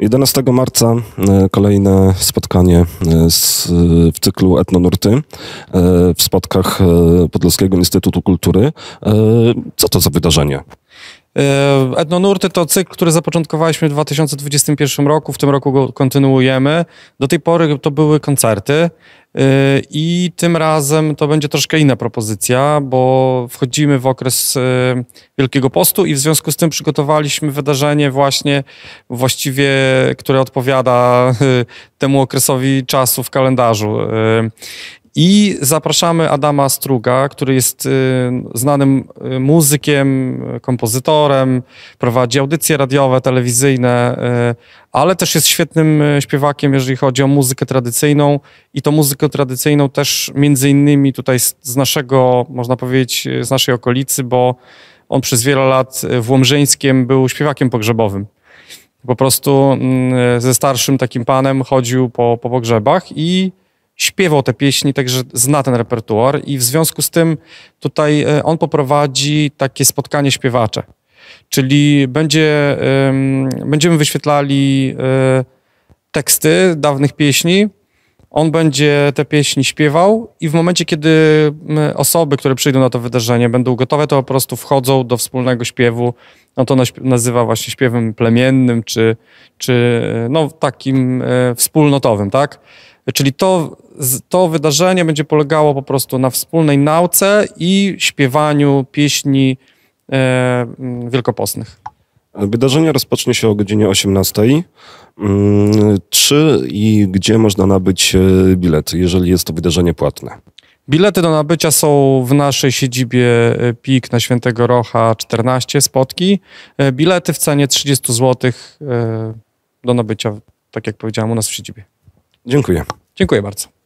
11 marca e, kolejne spotkanie e, z, w cyklu Etnonurty e, w spotkach Podlaskiego Instytutu Kultury. Co to za wydarzenie? E, Etnonurty to cykl, który zapoczątkowaliśmy w 2021 roku, w tym roku go kontynuujemy. Do tej pory to były koncerty e, i tym razem to będzie troszkę inna propozycja, bo wchodzimy w okres e, Wielkiego Postu i w związku z tym przygotowaliśmy wydarzenie właśnie właściwie, które odpowiada temu okresowi czasu w kalendarzu. I zapraszamy Adama Struga, który jest y, znanym y, muzykiem, kompozytorem, prowadzi audycje radiowe, telewizyjne, y, ale też jest świetnym śpiewakiem, jeżeli chodzi o muzykę tradycyjną. I tą muzykę tradycyjną też między innymi tutaj z naszego, można powiedzieć, z naszej okolicy, bo on przez wiele lat w Łomżyńskiem był śpiewakiem pogrzebowym. Po prostu mm, ze starszym takim panem chodził po, po pogrzebach i śpiewał te pieśni, także zna ten repertuar i w związku z tym tutaj e, on poprowadzi takie spotkanie śpiewacze, czyli będzie, będziemy wyświetlali e, teksty dawnych pieśni, on będzie te pieśni śpiewał i w momencie, kiedy osoby, które przyjdą na to wydarzenie, będą gotowe, to po prostu wchodzą do wspólnego śpiewu. No to nazywa właśnie śpiewem plemiennym, czy, czy no takim e, wspólnotowym, tak? Czyli to to wydarzenie będzie polegało po prostu na wspólnej nauce i śpiewaniu pieśni e, mm, wielkopostnych. Wydarzenie rozpocznie się o godzinie 18. Mm, czy i gdzie można nabyć e, bilet, jeżeli jest to wydarzenie płatne? Bilety do nabycia są w naszej siedzibie e, PIK na Świętego Rocha 14 Spotki. E, bilety w cenie 30 zł do nabycia, tak jak powiedziałem, u nas w siedzibie. Dziękuję. Dziękuję bardzo.